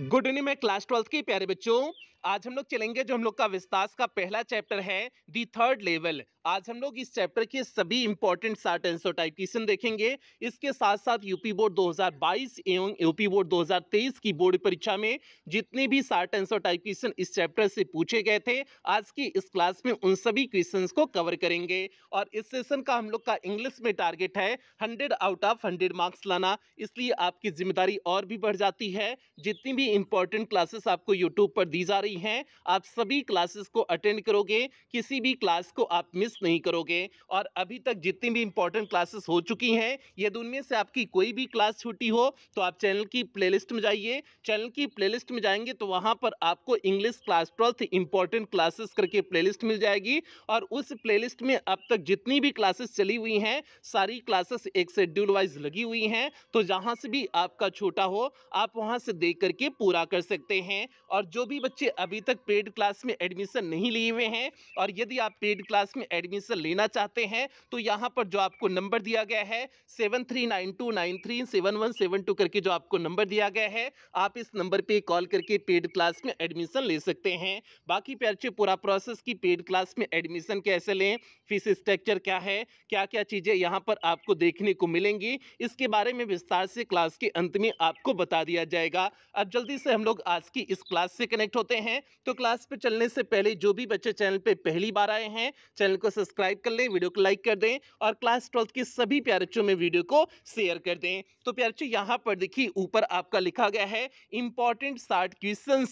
Good evening मैं class twelfth के प्यारे बच्चों आज हम लोग चलेंगे जो हम लोग का विस्तार का पहला चैप्टर है दी थर्ड लेवल आज हम लोग इस चैप्टर के सभी important short answer type question देखेंगे इसके साथ साथ यूपी बोर्ड 2022 एवं यूपी बोर्ड 2023 की बोर्ड परीक्षा में जितने भी सार्ट एंसर टाइप क्वेश्चन इस चैप्टर से पूछे गए थे आज की इस क्लास में उन सभी क्वेश्चन को कवर करेंगे और इस सेशन का हम लोग का इंग्लिश में टारगेट है hundred out of hundred marks लाना इसलिए आपकी जिम्मेदारी और भी बढ़ जाती है जितनी भी इंपॉर्टेंट क्लासेस आपको यूट्यूब पर दी जा रही रही हैं आप सभी क्लासेस को अटेंड करोगे किसी भी क्लास को आप मिस नहीं करोगे और अभी तक जितनी भी इंपॉर्टेंट क्लासेस हो चुकी हैं यदि तो उनमें से आपकी कोई भी क्लास छुट्टी हो तो आप चैनल की प्ले में जाइए चैनल की प्ले में जाएंगे तो वहाँ पर आपको English class twelfth important classes करके प्ले मिल जाएगी और उस प्ले में अब तक जितनी भी क्लासेस चली हुई हैं सारी क्लासेस एक शेड्यूल वाइज लगी हुई हैं तो जहाँ से भी आपका छोटा हो आप वहाँ से देख करके पूरा कर सकते हैं और जो भी बच्चे अभी तक पेड क्लास में एडमिशन नहीं लिए हुए हैं और यदि आप पेड क्लास में एडमिशन लेना चाहते हैं तो यहाँ पर जो आपको नंबर दिया गया है seven three nine two nine three seven one seven two करके जो आपको नंबर दिया गया है आप इस नंबर पर कॉल करके पेड क्लास में एडमिशन ले सकते हैं बाकी पैरचे पूरा प्रोसेस की पेड क्लास में एडमिशन कैसे लें फीस स्ट्रक्चर क्या है क्या क्या चीज़ें यहाँ पर आपको देखने को मिलेंगी इसके बारे में विस्तार से क्लास के अंत में आपको बता दिया जाएगा अब जल्दी से हम लोग आज की इस क्लास से कनेक्ट होते हैं हैं तो क्लास पे चलने से पहले जो भी बच्चे चैनल पे पहली बार आए हैं चैनल को सब्सक्राइब कर लें वीडियो को लाइक कर दें और क्लास ट्वेल्थ के सभी प्यारचों में वीडियो को शेयर कर दें तो प्यारचो यहाँ पर देखिए ऊपर आपका लिखा गया है इंपॉर्टेंट शार्ट क्वेश्चन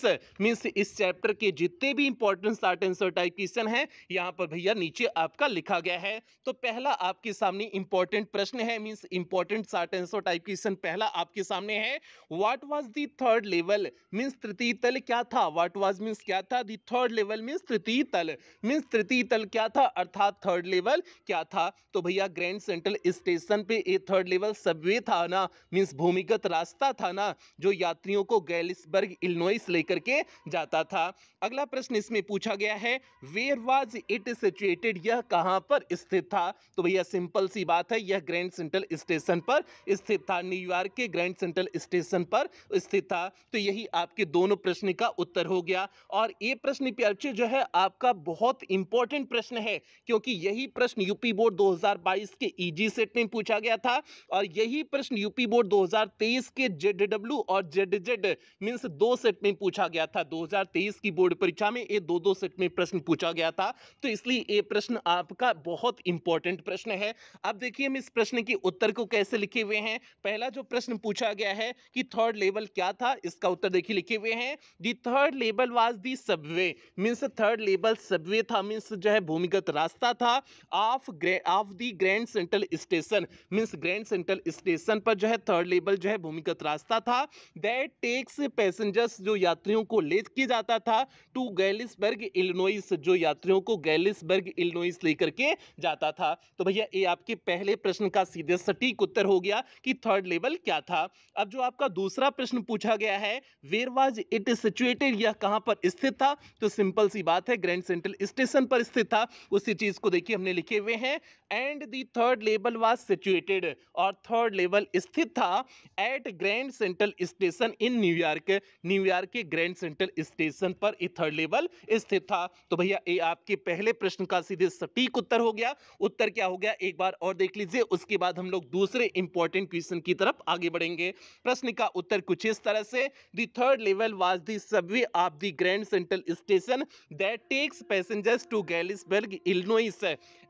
मीन्स इस चैप्टर के जितने भी important short answer type question है यहाँ पर भैया नीचे आपका लिखा गया है तो पहला आपके सामने इंपॉर्टेंट प्रश्न है means important short answer type question पहला आपके सामने है what was third level means तृतीय तल क्या था व्हाट वॉज बिकॉज मीन्स क्या था दी थर्ड लेवल मीन्स तृतीय तल मीन्स तृतीय तल क्या था अर्थात थर्ड लेवल क्या था तो भैया ग्रैंड सेंट्रल स्टेशन पे ये थर्ड लेवल सबवे था ना मीन्स भूमिगत रास्ता था ना जो यात्रियों को गैलिसबर्ग इलनोइस लेकर के जाता था अगला प्रश्न इसमें पूछा गया है वेयर वाज इट सिचुएटेड यह कहाँ पर स्थित था तो भैया सिंपल सी बात है यह ग्रैंड सेंट्रल स्टेशन पर स्थित था न्यूयॉर्क के ग्रैंड सेंट्रल स्टेशन पर स्थित था तो यही आपके दोनों प्रश्न का उत्तर हो गया किया और ये प्रश्न प्यार्चे जो है आपका बहुत इंपॉर्टेंट प्रश्न है क्योंकि यही प्रश्न यूपी बोर्ड 2022 के ईजी e सेट में पूछा गया था और यही प्रश्न यूपी बोर्ड 2023 के जेडडब्ल्यू और जेड जेड मीन्स दो सेट में पूछा गया था 2023 की बोर्ड परीक्षा में ये दो दो सेट में प्रश्न पूछा गया था तो इसलिए ये प्रश्न आपका बहुत इंपॉर्टेंट प्रश्न है अब देखिए हम इस प्रश्न के उत्तर को कैसे लिखे हुए हैं पहला जो प्रश्न पूछा गया है कि थर्ड लेवल क्या था इसका उत्तर देखिए लिखे हुए हैं दी third level label was the Subway means third label Subway था मीन्स जो है भूमिगत रास्ता था of of the grand Central station means grand Central Station पर जो है थर्ड लेबल जो है भूमिगत रास्ता था दैट टेक्स पैसेंजर्स जो यात्रियों को ले के जाता था टू गैलिसबर्ग इलिनोइस जो यात्रियों को गैलिसबर्ग इलिनोइस लेकर के जाता था तो भैया ये आपके पहले प्रश्न का सीधे सटीक उत्तर हो गया कि थर्ड लेवल क्या था अब जो आपका दूसरा प्रश्न पूछा गया है वेयर वाज इट सिचुएटेड यह कहा कहां पर स्थित था तो सिंपल सी बात है ग्रैंड सेंट्रल स्टेशन पर स्थित था उसी चीज को देखिए हमने लिखे हुए हैं and the third level was situated और थर्ड लेवल स्थित था at Grand Central Station in New York New York के ग्रैंड सेंट्रल स्टेशन पर थर्ड लेवल स्थित था तो भैया ये आपके पहले प्रश्न का सीधे सटीक उत्तर हो गया उत्तर क्या हो गया एक बार और देख लीजिए उसके बाद हम लोग दूसरे इंपॉर्टेंट क्वेश्चन की तरफ आगे बढ़ेंगे प्रश्न का उत्तर कुछ इस तरह से the third level was the subway of the Grand Central Station that takes passengers to Galesburg, Illinois.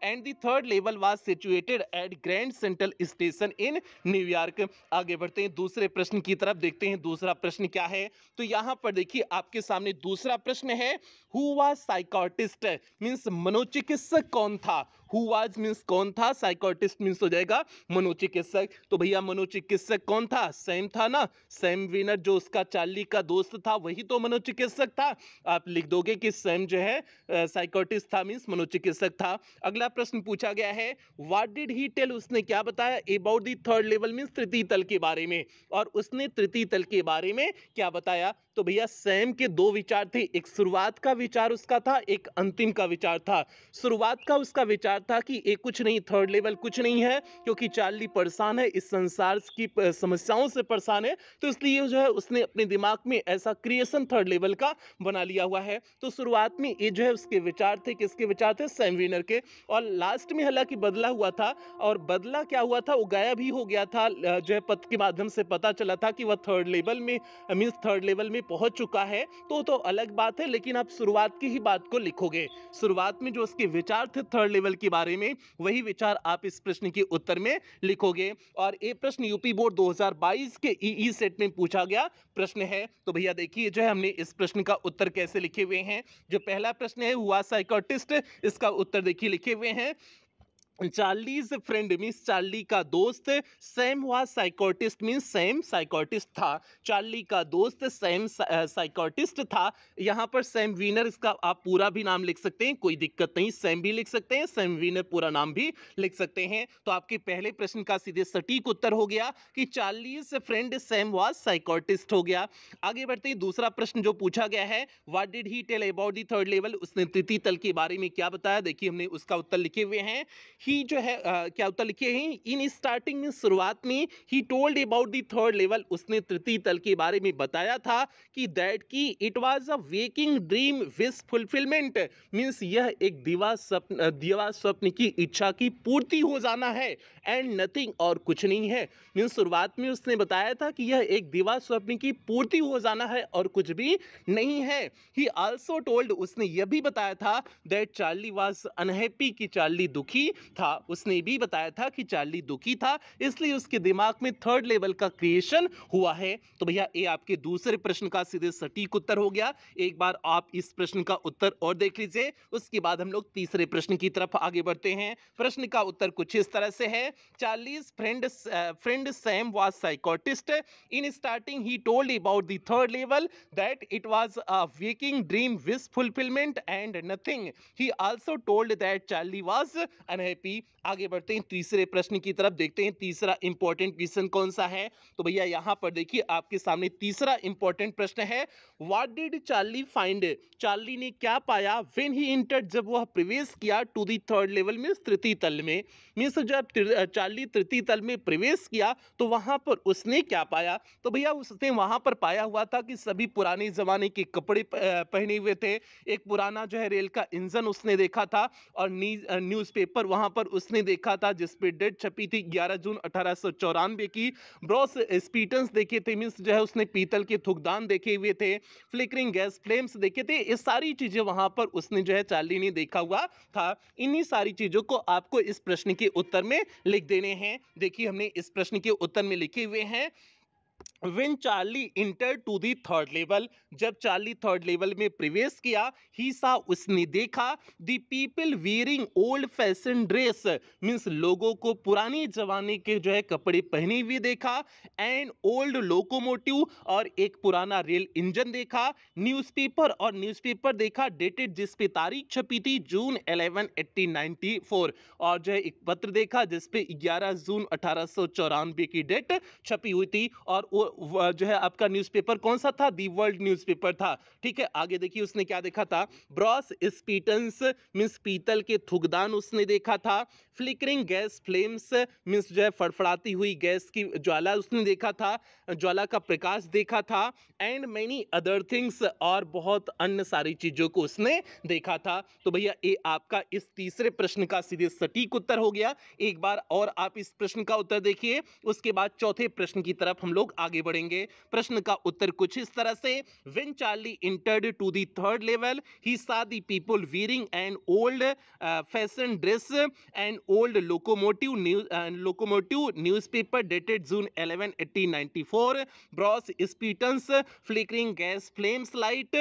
And the third level was situated at Grand Central Station in New York आगे बढ़ते हैं दूसरे प्रश्न की तरफ देखते हैं दूसरा प्रश्न क्या है तो यहाँ पर देखिए आपके सामने दूसरा प्रश्न है हुआ साइकोटिस्ट मीन्स मनोचिकित्सक कौन था हु वाज मीन्स कौन था साइकोटिस्ट मीन्स हो जाएगा मनोचिकित्सक तो भैया मनोचिकित्सक कौन था सैम था ना सैम विनर जो उसका चार्ली का दोस्त था वही तो मनोचिकित्सक था आप लिख दोगे कि सैम जो है साइकोटिस्ट था मीन्स मनोचिकित्सक था अगला प्रश्न पूछा गया है वाट डिड ही टेल उसने क्या बताया about the third level means तृतीय तल के बारे में और उसने तृतीय तल के बारे में क्या बताया तो भैया सैम के दो विचार थे एक शुरुआत का विचार उसका था एक अंतिम का विचार था शुरुआत का उसका विचार था कि ये कुछ नहीं थर्ड लेवल कुछ नहीं है क्योंकि चार्ली परेशान है इस संसार की समस्याओं से परेशान है तो इसलिए जो है उसने अपने दिमाग में ऐसा क्रिएशन थर्ड लेवल का बना लिया हुआ है तो शुरुआत में ये जो है उसके विचार थे किसके विचार थे सेमविनर के और लास्ट में हालांकि बदला हुआ था और बदला क्या हुआ था वो गायब भी हो गया था जो है पथ के माध्यम से पता चला था कि वह थर्ड लेवल में मीन्स थर्ड लेवल में पहुंच चुका है तो तो अलग बात है लेकिन आप शुरुआत की ही बात को लिखोगे शुरुआत में जो उसके विचार थे थर्ड लेवल की बारे में वही विचार आप इस प्रश्न के उत्तर में लिखोगे और ये प्रश्न यूपी बोर्ड 2022 के ईई e e सेट में पूछा गया प्रश्न है तो भैया देखिए जो है हमने इस प्रश्न का उत्तर कैसे लिखे हुए हैं जो पहला प्रश्न है हुआ साइकोटिस्ट इसका उत्तर देखिए लिखे हुए हैं चार्लीज फ्रेंड मीन्स चार्ली का दोस्त सेम हुआ साइकोटिस्ट मीन्स सेम साइकोटिस्ट था चार्ली का दोस्त सेम साइकोटिस्ट था यहाँ पर सेम वीनर इसका आप पूरा भी नाम लिख सकते हैं कोई दिक्कत नहीं सेम भी लिख सकते हैं सेम वीनर पूरा नाम भी लिख सकते हैं तो आपके पहले प्रश्न का सीधे सटीक उत्तर हो गया कि Charlie's friend Sam was psychiatrist हो गया आगे बढ़ते ही दूसरा प्रश्न जो पूछा गया है what did he tell about the third level उसने तृतीय तल के बारे में क्या बताया देखिए हमने उसका उत्तर लिखे हुए हैं ही जो है आ, क्या होता लिखे हैं इन स्टार्टिंग में शुरुआत में ही told about the third level उसने तृतीय तल के बारे में बताया था कि दैट की it was a waking dream wish fulfilment means यह एक दिवा स्वप्न दिवा स्वप्न की इच्छा की पूर्ति हो जाना है एंड नथिंग और कुछ नहीं है मीन्स शुरुआत में उसने बताया था कि यह एक दिवा स्वप्न की पूर्ति हो जाना है और कुछ भी नहीं है ही ऑल्सो टोल्ड उसने यह भी बताया था दैट चार्ली वॉज अनहैप्पी की चार्ली दुखी था उसने भी बताया था कि चार्ली दुखी था इसलिए उसके दिमाग में थर्ड लेवल का क्रिएशन हुआ है तो भैया ये आपके दूसरे प्रश्न का सीधे सटीक उत्तर हो गया एक बार आप इस प्रश्न का उत्तर और देख लीजिए उसके बाद हम लोग तीसरे प्रश्न की तरफ आगे बढ़ते हैं प्रश्न का उत्तर कुछ इस तरह से है Charlie's friend friend Sam was psychiatrist in starting he told about the third level that it was a waking dream wish fulfilment and nothing he also told that Charlie was unhappy पी आगे बढ़ते हैं तीसरे प्रश्न की तरफ देखते हैं तीसरा इंपॉर्टेंट क्वेश्चन कौन सा है तो भैया यहाँ पर देखिए आपके सामने तीसरा इंपॉर्टेंट प्रश्न है what did Charlie find Charlie ने क्या पाया वेन ही इंटर जब वह प्रवेश किया टू दी थर्ड लेवल में तृतीय तल में मीन्स जब चार्ली तृतीय तल में प्रवेश किया तो वहां पर उसने क्या पाया तो भैया उसने वहां पर पाया हुआ था कि सभी पुराने ज़माने के कपड़े पहने हुए थे एक पुराना जो है रेल का इंजन उसने देखा था और न्यूज़पेपर वहाँ पर उसने देखा था जिस पे डेट छपी थी 11 जून अठारह की ब्रॉस स्पीटन्स देखे थे मीन्स जो है उसने पीतल के थुकदान देखे हुए थे फ्लिकरिंग गैस फ्लेम्स देखे थे ये सारी चीज़ें वहां पर उसने जो है चार्ली ने देखा हुआ था इन्हीं सारी चीज़ों को आपको इस प्रश्न के उत्तर में लिख देने हैं देखिए हमने इस प्रश्न के उत्तर में लिखे हुए हैं when charlie entered to the third level जब चार्ली थर्ड लेवल में प्रवेश किया ही सा उसने देखा the people wearing old fashion dress means लोगों को पुराने जमाने के जो है कपड़े पहने हुए देखा एंड ओल्ड लोकोमोटिव और एक पुराना रेल इंजन देखा newspaper और newspaper देखा डेटेड जिस पे तारीख छपी थी जून एलेवन एट्टीन और जो है एक पत्र देखा जिसपे ग्यारह जून अठारह सौ चौरानवे की डेट छपी हुई थी और जो है आपका न्यूज़पेपर कौन सा था दी वर्ल्ड न्यूज़पेपर था ठीक है आगे देखिए उसने क्या देखा था ब्रॉस स्पीटन्स मीन्स पीतल के थुकदान उसने देखा था फ्लिकरिंग गैस फ्लेम्स मीन्स जो है फड़फड़ाती हुई गैस की ज्वाला उसने देखा था ज्वाला का प्रकाश देखा था एंड मैनी अदर थिंग्स और बहुत अन्य सारी चीज़ों को उसने देखा था तो भैया ये आपका इस तीसरे प्रश्न का सीधे सटीक उत्तर हो गया एक बार और आप इस प्रश्न का उत्तर देखिए उसके बाद चौथे प्रश्न की तरफ हम लोग आगे बढ़ेंगे प्रश्न का उत्तर कुछ इस तरह से when Charlie entered to the third level he saw the people wearing an old fashion dress an old locomotive locomotive news paper dated June eleven ninety four brass spittoons flickering gas flames light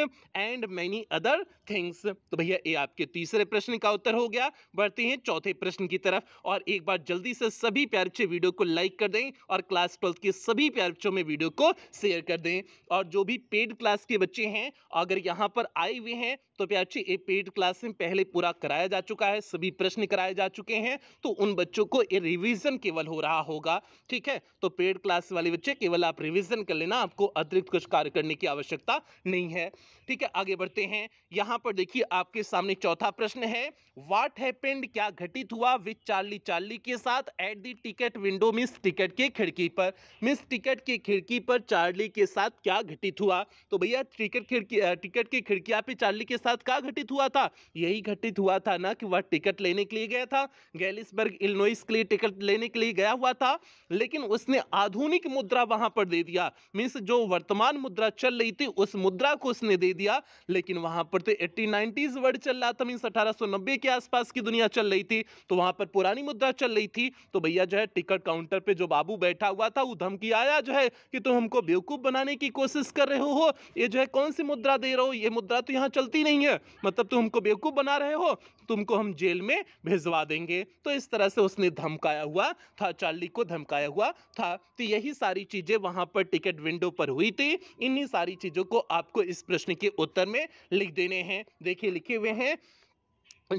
and many other things तो भैया ये आपके तीसरे प्रश्न का उत्तर हो गया बढ़ते हैं चौथे प्रश्न की तरफ और एक बार जल्दी से सभी प्यारे वीडियो को लाइक कर दें और क्लास ट्वेल्थ के सभी प्यारे बच्चों में वीडियो को शेयर कर दें और जो भी पेड क्लास के बच्चे हैं अगर यहाँ पर आए हुए हैं तो प्याची ये पेड क्लास में पहले पूरा कराया जा चुका है सभी प्रश्न कराए जा चुके हैं तो उन बच्चों को ये रिविजन केवल हो रहा होगा ठीक है तो पेड क्लास वाले बच्चे केवल आप रिविजन कर लेना आपको अतिरिक्त कुछ कार्य करने की आवश्यकता नहीं है ठीक है आगे बढ़ते हैं यहाँ पर देखिए आपके सामने चौथा प्रश्न है वाट हैपेंड क्या घटित हुआ विथ चार्ली चार्ली के साथ एट दी टिकट विंडो मिस टिकट के खिड़की पर मिस टिकट की खिड़की पर चार्ली के साथ क्या घटित हुआ तो भैया टिकट खिड़की टिकट की खिड़किया पे चार्ली के साथ साथ क्या घटित हुआ था यही घटित हुआ था ना कि वह टिकट लेने के लिए गया था गैलिसबर्ग इलनोइस के लिए टिकट लेने के लिए गया हुआ था लेकिन उसने आधुनिक मुद्रा वहां पर दे दिया मीन्स जो वर्तमान मुद्रा चल रही थी उस मुद्रा को उसने दे दिया लेकिन वहां पर तो एट्टी नाइनटीज वर्ड चल रहा था मीन्स अठारह के आसपास की दुनिया चल रही थी तो वहां पर पुरानी मुद्रा चल रही थी तो भैया जो है टिकट काउंटर पर जो बाबू बैठा हुआ था वो धमकी आया जो है कि तुम हमको बेवकूफ बनाने की कोशिश कर रहे हो ये जो है कौन सी मुद्रा दे रहे हो ये मुद्रा तो यहाँ चलती नहीं नहीं है मतलब तुम हमको बेवकूफ़ बना रहे हो तुमको हम जेल में भिजवा देंगे तो इस तरह से उसने धमकाया हुआ था चार्ली को धमकाया हुआ था तो यही सारी चीज़ें वहाँ पर टिकट विंडो पर हुई थी इन्हीं सारी चीज़ों को आपको इस प्रश्न के उत्तर में लिख देने हैं देखिए लिखे हुए हैं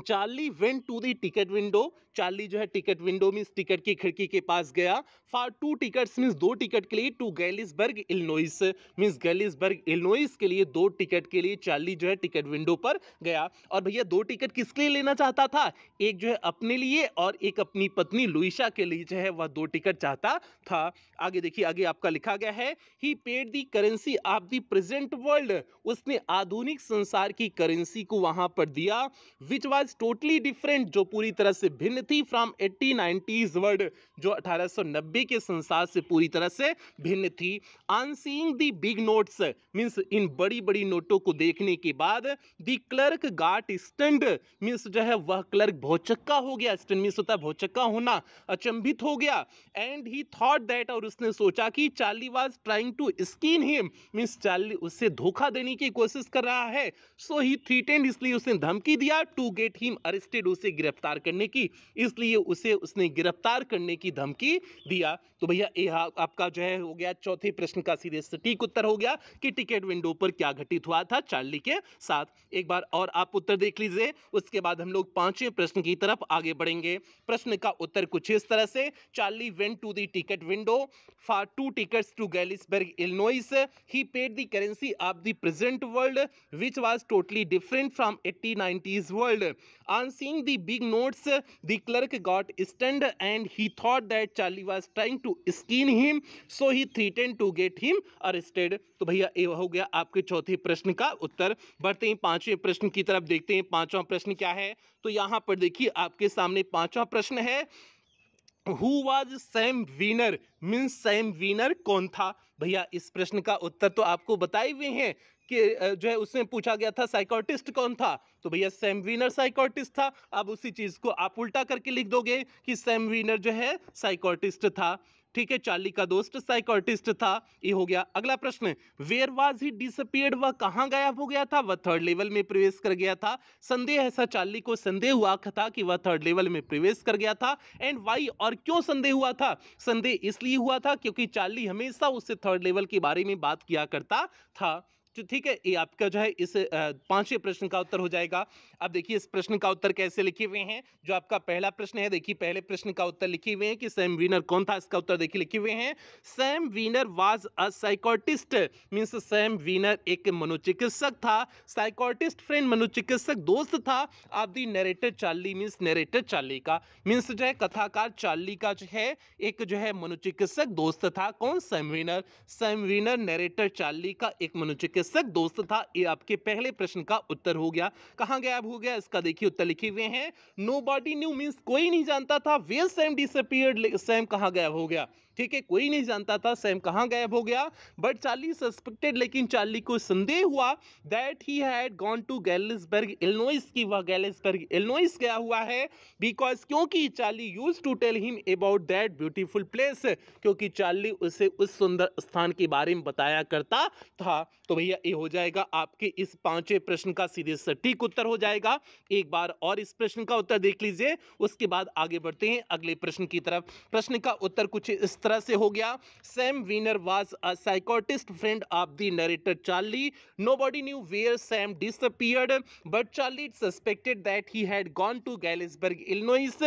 Charlie went to the ticket window Charlie जो है टिकट विंडो मीन्स टिकट की खिड़की के पास गया फॉर टू टिकट्स मीन्स दो टिकट के लिए टू गैलिसबर्ग इलनोइस मीन्स गैलिसबर्ग इलनोइस के लिए दो टिकट के लिए चार्ली जो है टिकट विंडो पर गया और भैया दो टिकट किसके लिए लेना चाहता था एक जो है अपने लिए और एक अपनी पत्नी लुइशा के लिए जो है वह दो टिकट चाहता था आगे देखिए आगे आपका लिखा गया है he paid the currency of the present world उसने आधुनिक संसार की करेंसी को वहां पर दिया विच वॉज टोटली डिफरेंट जो पूरी तरह से भिन्न थी फ्रॉम एट्टी 1890s वर्ड जो 1890 के संसार से पूरी तरह से भिन्न थी on seeing the big notes means इन बड़ी बड़ी नोटों को देखने के बाद the clerk got stunned means जो है वह क्लर्क भौचक्का हो गया स्टंड मीन्स होता है भौचक्का होना अचंभित हो गया एंड ही थॉट दैट और उसने सोचा कि Charlie was trying to skin him means Charlie उससे धोखा देने की कोशिश कर रहा है सो ही थ्रीटेंड इसलिए उसने धमकी दिया टू गेट हिम अरेस्टेड उसे गिरफ्तार करने की इसलिए उसे उसने गिरफ्तार करने की धमकी दिया तो भैया ये आपका जो है हो गया चौथे प्रश्न का सीधे सटीक उत्तर हो गया कि टिकट विंडो पर क्या घटित हुआ था चार्ली के साथ एक बार और आप उत्तर देख लीजिए उसके बाद हम लोग पांचवें प्रश्न की तरफ आगे बढ़ेंगे प्रश्न का उत्तर कुछ इस तरह से Charlie went to the ticket window for two tickets to Galesburg Illinois he paid the currency of the present world which was totally different from eighty nineties world on seeing the big notes the clerk got stunned and he thought that Charlie was trying to skin him, so he threatened to get him arrested. तो भैया ये हो गया आपके चौथे प्रश्न का उत्तर बढ़ते हैं पांचवें प्रश्न की तरफ देखते हैं पांचवा प्रश्न क्या है तो यहाँ पर देखिए आपके सामने पांचवा प्रश्न है Who was Sam Wiener? Means Sam Wiener कौन था भैया इस प्रश्न का उत्तर तो आपको बताए हुए हैं कि जो है उसमें पूछा गया था साइकोटिस्ट कौन था तो भैया सैम वीनर साइकोटिस्ट था अब उसी चीज़ को आप उल्टा करके लिख दोगे कि सैम वीनर जो है साइकोटिस्ट था ठीक है चार्ली का दोस्त साइकोटिस्ट था ये हो गया अगला प्रश्न वेयर वाज ही डिसअपियर्ड वह कहाँ गायब हो गया था वह थर्ड लेवल में प्रवेश कर गया था संदेह ऐसा चार्ली को संदेह हुआ था कि वह थर्ड लेवल में प्रवेश कर गया था एंड वाई और क्यों संदेह हुआ था संदेह इसलिए हुआ था क्योंकि चार्ली हमेशा उससे थर्ड लेवल के बारे में बात किया करता था तो ठीक है ये आपका जो है इस पांचवे प्रश्न का उत्तर हो जाएगा अब देखिए इस प्रश्न का उत्तर कैसे लिखे हुए हैं जो आपका पहला प्रश्न है देखिए पहले प्रश्न का उत्तर लिखे हुए हैं कि सैम वीनर कौन था इसका उत्तर देखिए लिखे हुए हैं Sam Wiener was a psychiatrist means Sam Wiener एक मनोचिकित्सक था साइकोटिस्ट फ्रेंड मनोचिकित्सक दोस्त था आप the narrator Charlie means narrator Charlie का मीन्स जो है कथाकार चार्ली का जो है एक जो है मनोचिकित्सक दोस्त था कौन Sam Wiener Sam Wiener narrator Charlie का एक मनोचिकित्सक चिकित्सक दोस्त था ये आपके पहले प्रश्न का उत्तर हो गया कहाँ गायब हो गया इसका देखिए उत्तर लिखे हुए हैं नो बॉडी न्यू मीन्स कोई नहीं जानता था वेल सैम डिसअपियर्ड सैम कहाँ गायब हो गया ठीक है कोई नहीं जानता था सैम कहाँ गायब हो गया बट चार्ली सस्पेक्टेड लेकिन चार्ली को संदेह हुआ that he had gone to Galesburg Illinois की वह गैलिसबर्ग इलनोइस गया हुआ है बिकॉज क्योंकि Charlie used to tell him about that beautiful place क्योंकि चार्ली उसे उस सुंदर स्थान के बारे में बताया करता था तो भैया ये हो जाएगा आपके इस पांचवें प्रश्न का सीधे सटीक उत्तर हो जाएगा एक बार और इस प्रश्न का उत्तर देख लीजिए उसके बाद आगे बढ़ते हैं अगले प्रश्न की तरफ प्रश्न का उत्तर कुछ इस तरह तरह से हो गया Sam Wiener was a psychiatrist friend of the narrator Charlie nobody knew where Sam disappeared but Charlie suspected that he had gone to Galesburg Illinois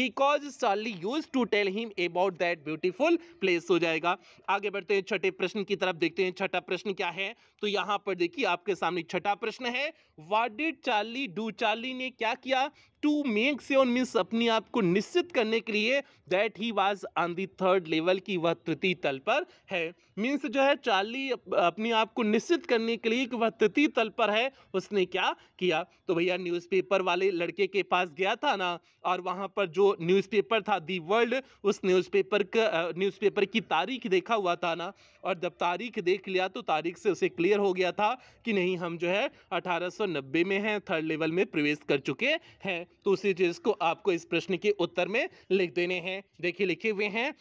because Charlie used to tell him about that beautiful place हो जाएगा आगे बढ़ते हैं छठे प्रश्न की तरफ देखते हैं छठा प्रश्न क्या है तो यहाँ पर देखिए आपके सामने छठा प्रश्न है what did Charlie do Charlie ने क्या किया टू मेक श्योर मीन्स अपने आप को निश्चित करने के लिए that he was on the third level की वह तृतीय तल पर है मीन्स जो है चार्ली अपने आप को निश्चित करने के लिए कि वह तृतीय तल पर है उसने क्या किया तो भैया न्यूज़पेपर वाले लड़के के पास गया था ना और वहाँ पर जो न्यूज़पेपर था दी वर्ल्ड उस न्यूज़पेपर का न्यूज़पेपर की तारीख देखा हुआ था ना और जब तारीख देख लिया तो तारीख से उसे क्लियर हो गया था कि नहीं हम जो है अठारह में हैं थर्ड लेवल में प्रवेश कर चुके हैं तो उसी चीज़ को आपको इस प्रश्न के उत्तर में लिख देने हैं देखिए लिखे हुए हैं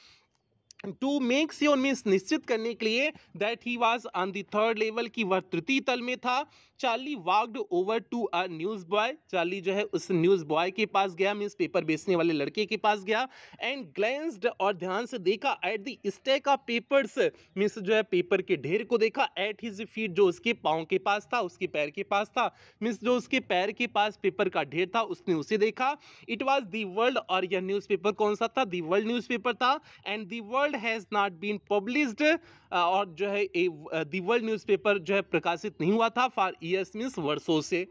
टू मेक श्योर मीन्स निश्चित करने के लिए that he was on the third level की वह तृतीय तल में था Charlie walked over to a news boy Charlie जो है उस न्यूज बॉय के पास गया मीन्स पेपर बेचने वाले लड़के के पास गया एंड ग्लैंस्ड और ध्यान से देखा at the stack of papers means जो है पेपर के ढेर को देखा एट हिज फीट जो उसके पाँव के पास था उसके पैर के पास था मीन्स जो उसके पैर के पास पेपर का ढेर था उसने उसे देखा इट वॉज दी वर्ल्ड और यह न्यूज कौन सा था दी वर्ल्ड न्यूज था and the world record has not been published और जो है दी वर्ल्ड न्यूज़पेपर जो है प्रकाशित नहीं हुआ था फॉर ईयर्स मीन्स वर्षों से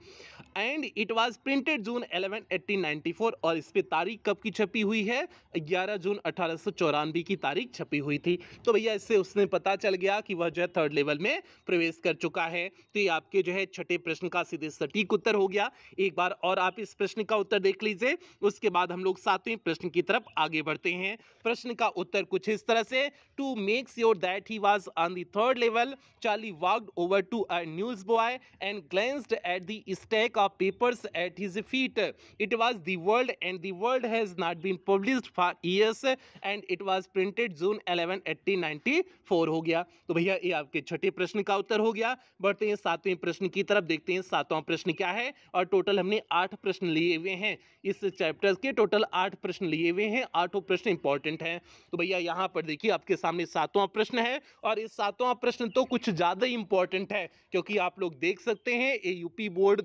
and it was printed June 11 1894 और इस पर तारीख कब की छपी हुई है 11 जून अठारह की तारीख छपी हुई थी तो भैया इससे उसने पता चल गया कि वह जो है थर्ड लेवल में प्रवेश कर चुका है तो ये आपके जो है छठे प्रश्न का सीधे सटीक उत्तर हो गया एक बार और आप इस प्रश्न का उत्तर देख लीजिए उसके बाद हम लोग सातवें प्रश्न की तरफ आगे बढ़ते हैं प्रश्न का उत्तर कुछ इस तरह से to make sure that he was on the third level Charlie walked over to a news boy and glanced at the stack of papers at his feet. It was The World and The World has not been published for years and it was printed June 11, 1894 हो गया तो भैया ये आपके छठे प्रश्न का उत्तर हो गया बढ़ते हैं सातवें प्रश्न की तरफ देखते हैं सातवां प्रश्न क्या है और टोटल हमने आठ प्रश्न लिए हुए हैं इस चैप्टर के टोटल आठ प्रश्न लिए हुए हैं आठों प्रश्न इंपॉर्टेंट हैं तो भैया यहाँ पर देखिए आपके सामने सातवां प्रश्न है और इस सातवां प्रश्न तो कुछ ज़्यादा इंपॉर्टेंट है क्योंकि आप लोग देख सकते हैं ये यूपी बोर्ड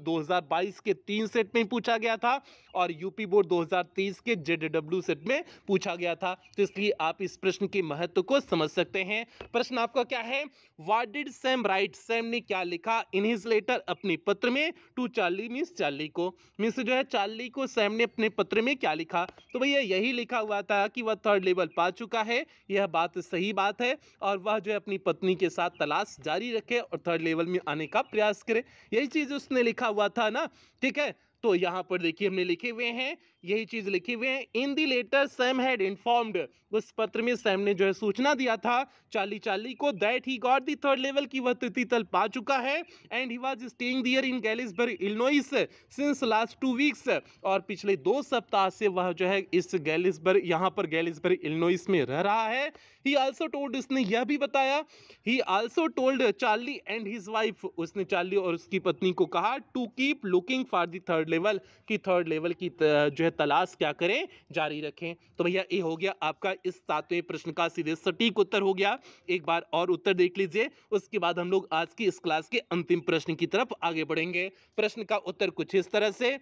2022 के तीन सेट में पूछा गया था और यूपी बोर्ड 2023 के जेडब्ल्यू सेट में पूछा गया था तो इसलिए आप इस प्रश्न के महत्व को समझ सकते हैं प्रश्न आपका क्या है what did Sam write Sam ने क्या लिखा इन हिज लेटर अपने पत्र में टू चार्ली मीन्स चार्ली को मीन्स जो है चार्ली को सैम ने अपने पत्र में क्या लिखा तो भैया यही लिखा हुआ था कि वह थर्ड लेवल पा चुका है यह बात सही बात है और वह जो है अपनी पत्नी के साथ तलाश जारी रखे और थर्ड लेवल में आने का प्रयास करे यही चीज उसने लिखा हुआ था ना ना ठीक है तो यहाँ पर देखिए हमने लिखे हुए हैं यही चीज़ लिखी हुई है in the letter Sam had informed उस पत्र में सैम ने जो है सूचना दिया था चाली चाली को that he got the third level की वह तृतीय तल पा चुका है and he was staying there in Galesburg Illinois since last two weeks और पिछले दो सप्ताह से वह जो है इस गैलिसबर्ग यहाँ पर गैलिसबर्ग इलनोइस में रह रहा है ही आल्सो टोल्ड उसने यह भी बताया he also told Charlie and his wife उसने चार्ली और उसकी पत्नी को कहा to keep looking for the third level की थर्ड लेवल की जो तलाश क्या करें जारी रखें तो भैया ये हो गया आपका इस सातवें प्रश्न का सीधे सटीक उत्तर हो गया एक बार और उत्तर देख लीजिए उसके बाद हम लोग आज की इस क्लास के अंतिम प्रश्न की तरफ आगे बढ़ेंगे प्रश्न का उत्तर कुछ इस तरह से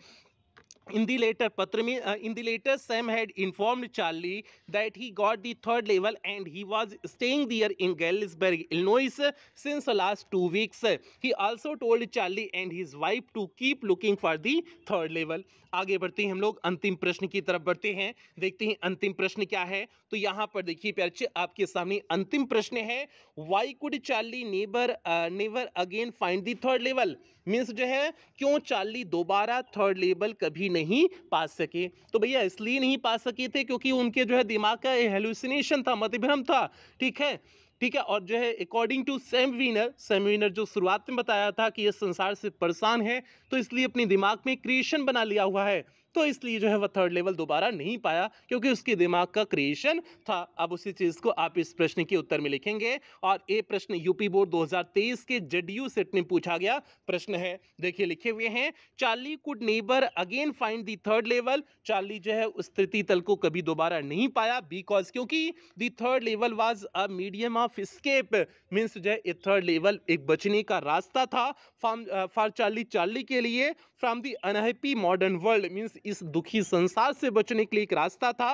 In the later, Patrami, uh, in the later, Sam had informed Charlie that he got the third level and he was staying there in Galesburg, Illinois, since the last two weeks. He also told Charlie and his wife to keep looking for the third level. आगे बढ़ते हैं हम लोग अंतिम प्रश्न की तरफ बढ़ते हैं देखते हैं अंतिम प्रश्न क्या है तो यहाँ पर देखिए प्यारे आपके सामने अंतिम प्रश्न है why could Charlie never never again find the third level means जो है क्यों चार्ली दोबारा थर्ड लेबल कभी नहीं पा सके तो भैया इसलिए नहीं पा सके थे क्योंकि उनके जो है दिमाग का हेलुसिनेशन था मतभ्रम था ठीक है ठीक है और जो है according to Sam Weiner Sam Weiner जो शुरुआत में बताया था कि यह संसार से परेशान है तो इसलिए अपने दिमाग में क्रिएशन बना लिया हुआ है तो इसलिए जो है वह थर्ड लेवल दोबारा नहीं पाया क्योंकि उसके दिमाग का क्रिएशन था अब उसी चीज़ को आप इस प्रश्न के उत्तर में लिखेंगे और ये प्रश्न यूपी बोर्ड 2023 के जेडीयू सेट में पूछा गया प्रश्न है देखिए लिखे हुए हैं Charlie could never again find the third level Charlie जो है उस तृतीय तल को कभी दोबारा नहीं पाया बिकॉज क्योंकि the third level was a medium of escape means जो है थर्ड लेवल एक बचने का रास्ता था फॉर uh, चार्ली चार्ली के लिए from the unhappy modern world means इस दुखी संसार से बचने के लिए एक रास्ता था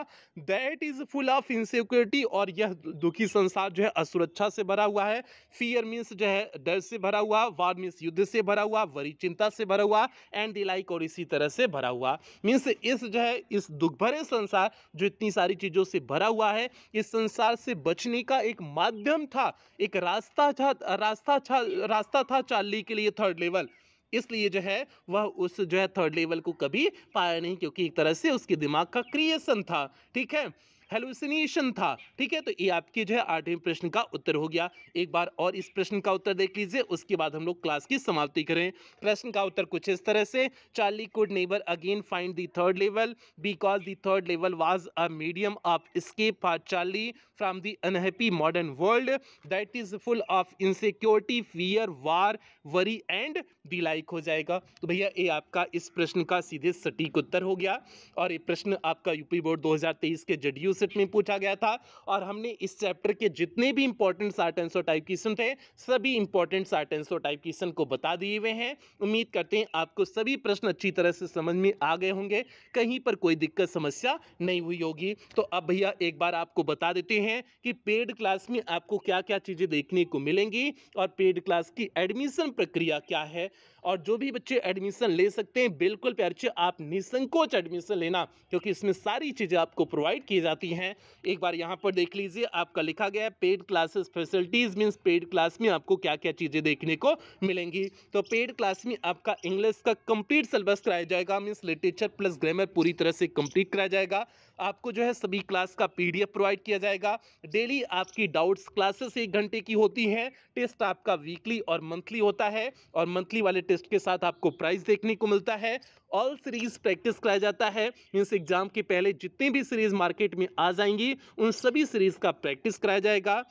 that is full of insecurity और यह दुखी संसार जो है असुरक्षा से भरा हुआ है फियर मीन्स जो है डर से भरा हुआ वार मीन्स युद्ध से भरा हुआ वरी चिंता से भरा हुआ एंड लाइक और इसी तरह से भरा हुआ मीन्स इस जो है इस दुख भरे संसार जो इतनी सारी चीज़ों से भरा हुआ है इस संसार से बचने का एक माध्यम था एक रास्ता था रास्ता था रास्ता था चालने के लिए थर्ड लेवल इसलिए जो है वह उस जो है थर्ड लेवल को कभी पाया नहीं क्योंकि एक तरह से उसके दिमाग का क्रिएशन था ठीक है हेलुसिनेशन था ठीक है तो ये आपके जो है आठवें प्रश्न का उत्तर हो गया एक बार और इस प्रश्न का उत्तर देख लीजिए उसके बाद हम लोग क्लास की समाप्ति करें प्रश्न का उत्तर कुछ इस तरह से Charlie could never again find the third level because the third level was a medium of escape for Charlie from the unhappy modern world that is full of insecurity, fear war worry and the like हो जाएगा तो भैया ये आपका इस प्रश्न का सीधे सटीक उत्तर हो गया और ये प्रश्न आपका यूपी बोर्ड दो के जेडीयू एग्जिट में पूछा गया था और हमने इस चैप्टर के जितने भी important short answer type question थे सभी important short answer type question को बता दिए हुए हैं उम्मीद करते हैं आपको सभी प्रश्न अच्छी तरह से समझ में आ गए होंगे कहीं पर कोई दिक्कत समस्या नहीं हुई होगी तो अब भैया एक बार आपको बता देते हैं कि पेड क्लास में आपको क्या क्या चीज़ें देखने को मिलेंगी और पेड क्लास की एडमिशन प्रक्रिया क्या है और जो भी बच्चे एडमिशन ले सकते हैं बिल्कुल प्यार आप निसंकोच एडमिशन लेना क्योंकि इसमें सारी चीज़ें आपको प्रोवाइड की जाती सकती हैं एक बार यहाँ पर देख लीजिए आपका लिखा गया है paid classes facilities means paid class में आपको क्या क्या चीज़ें देखने को मिलेंगी तो पेड क्लास में आपका इंग्लिश का कंप्लीट सिलेबस कराया जाएगा मीन्स लिटरेचर प्लस ग्रामर पूरी तरह से कंप्लीट कराया जाएगा आपको जो है सभी क्लास का पी प्रोवाइड किया जाएगा डेली आपकी डाउट्स क्लासेस एक घंटे की होती हैं टेस्ट आपका वीकली और मंथली होता है और मंथली वाले टेस्ट के साथ आपको प्राइस देखने को मिलता है ऑल सीरीज़ प्रैक्टिस कराया जाता है मीन्स एग्ज़ाम के पहले जितनी भी सीरीज़ मार्केट में आ जाएंगी उन सभी सीरीज़ का प्रैक्टिस कराया जाएगा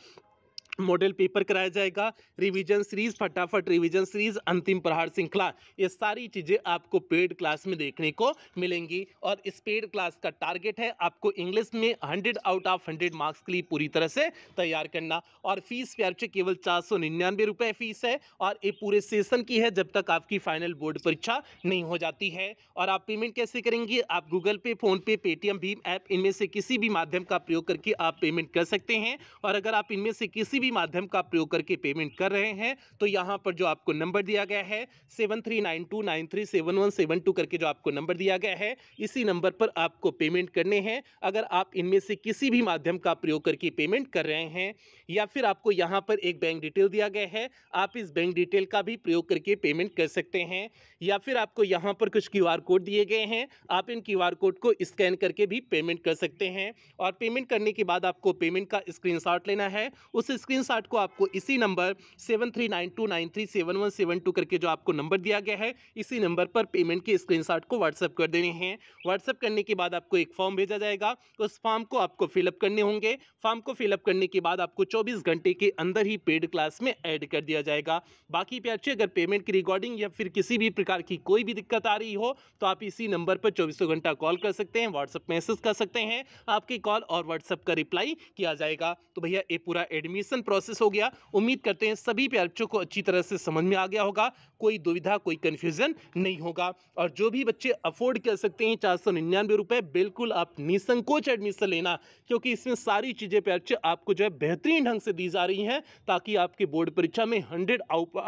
मॉडल पेपर कराया जाएगा रिवीजन सीरीज फटाफट रिवीजन सीरीज अंतिम प्रहार श्रृंखला ये सारी चीज़ें आपको पेड क्लास में देखने को मिलेंगी और इस पेड क्लास का टारगेट है आपको इंग्लिश में 100 आउट ऑफ 100 मार्क्स के लिए पूरी तरह से तैयार करना और फीस प्यार केवल चार सौ निन्यानवे रुपये फीस है और ये पूरे सेशन की है जब तक आपकी फाइनल बोर्ड परीक्षा नहीं हो जाती है और आप पेमेंट कैसे करेंगे आप गूगल पे फ़ोनपे पेटीएम भीम ऐप इनमें से किसी भी माध्यम का प्रयोग करके आप पेमेंट कर सकते हैं और अगर आप इनमें से किसी किसी भी माध्यम का प्रयोग करके पेमेंट कर रहे हैं तो यहाँ पर जो आपको नंबर दिया गया है seven three nine two nine three seven one seven two करके जो आपको नंबर दिया गया है इसी नंबर पर आपको पेमेंट करने हैं अगर आप इनमें से किसी भी माध्यम का प्रयोग करके पेमेंट कर रहे हैं या फिर आपको यहाँ पर एक बैंक डिटेल दिया गया है आप इस बैंक डिटेल का भी प्रयोग करके पेमेंट कर सकते हैं या फिर आपको यहाँ पर कुछ क्यू कोड दिए गए हैं आप इन क्यू कोड को स्कैन करके भी पेमेंट कर सकते हैं और पेमेंट करने के बाद आपको पेमेंट का स्क्रीन लेना है उस स्क्रीन स्क्रीनशॉट को आपको इसी number seven three nine two nine three seven one seven two करके जो आपको नंबर दिया गया है इसी नंबर पर पेमेंट की शॉट को व्हाट्सअप कर देने हैं व्हाट्सअप करने के बाद आपको एक फॉर्म भेजा जाएगा उस फॉर्म को आपको फिलअप करने होंगे फॉर्म को फिलअप करने के बाद आपको चौबीस घंटे के अंदर ही पेड क्लास में ऐड कर दिया जाएगा बाकी प्याचे अगर पेमेंट की रिकॉर्डिंग या फिर किसी भी प्रकार की कोई भी दिक्कत आ रही हो तो आप इसी नंबर पर चौबीसों घंटा कॉल कर सकते हैं व्हाट्सअप मैसेज कर सकते हैं आपकी कॉल और व्हाट्सअप का रिप्लाई किया जाएगा तो भैया ये पूरा एडमिशन सिलेक्शन प्रोसेस हो गया उम्मीद करते हैं सभी प्यार बच्चों को अच्छी तरह से समझ में आ गया होगा कोई दुविधा कोई कन्फ्यूजन नहीं होगा और जो भी बच्चे अफोर्ड कर सकते हैं चार सौ निन्यानवे रुपये बिल्कुल आप निसंकोच एडमिशन लेना क्योंकि इसमें सारी चीज़ें प्यार बच्चे आपको जो है बेहतरीन ढंग से दी जा रही हैं ताकि आपके बोर्ड परीक्षा में hundred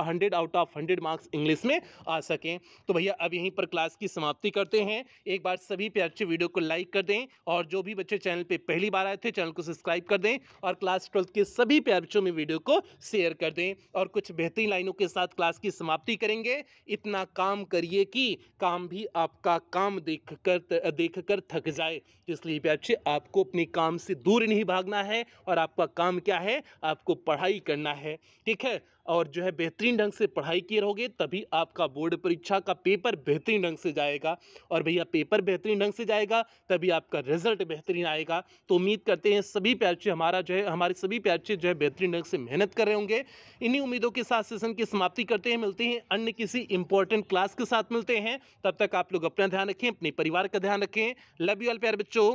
hundred out of hundred marks English में आ सकें तो भैया अब यहीं पर क्लास की समाप्ति करते हैं एक बार सभी प्यार बच्चे वीडियो को लाइक कर दें और जो भी बच्चे चैनल पर पहली बार आए थे चैनल को सब्सक्राइब कर दें और क्लास ट्वेल्थ के सभी प्यार बच्चों में वीडियो को शेयर कर दें और कुछ बेहतरीन लाइनों के साथ क्लास की समाप्ति करेंगे इतना काम करिए कि काम भी आपका काम देख कर देख कर थक जाए इसलिए बच्चे आपको अपने काम से दूर नहीं भागना है और आपका काम क्या है आपको पढ़ाई करना है ठीक है और जो है बेहतरीन ढंग से पढ़ाई किए रहोगे तभी आपका बोर्ड परीक्षा का पेपर बेहतरीन ढंग से जाएगा और भैया पेपर बेहतरीन ढंग से जाएगा तभी आपका रिजल्ट बेहतरीन आएगा तो उम्मीद करते हैं सभी प्याचे हमारा जो है हमारे सभी प्याचे जो है बेहतरीन ढंग से मेहनत कर रहे होंगे इन्हीं उम्मीदों के साथ सेशन की समाप्ति करते हैं मिलते हैं अन्य किसी इंपॉर्टेंट क्लास के साथ मिलते हैं तब तक आप लोग अपना ध्यान रखें अपने परिवार का ध्यान रखें लव यू ऑल प्यार बच्चों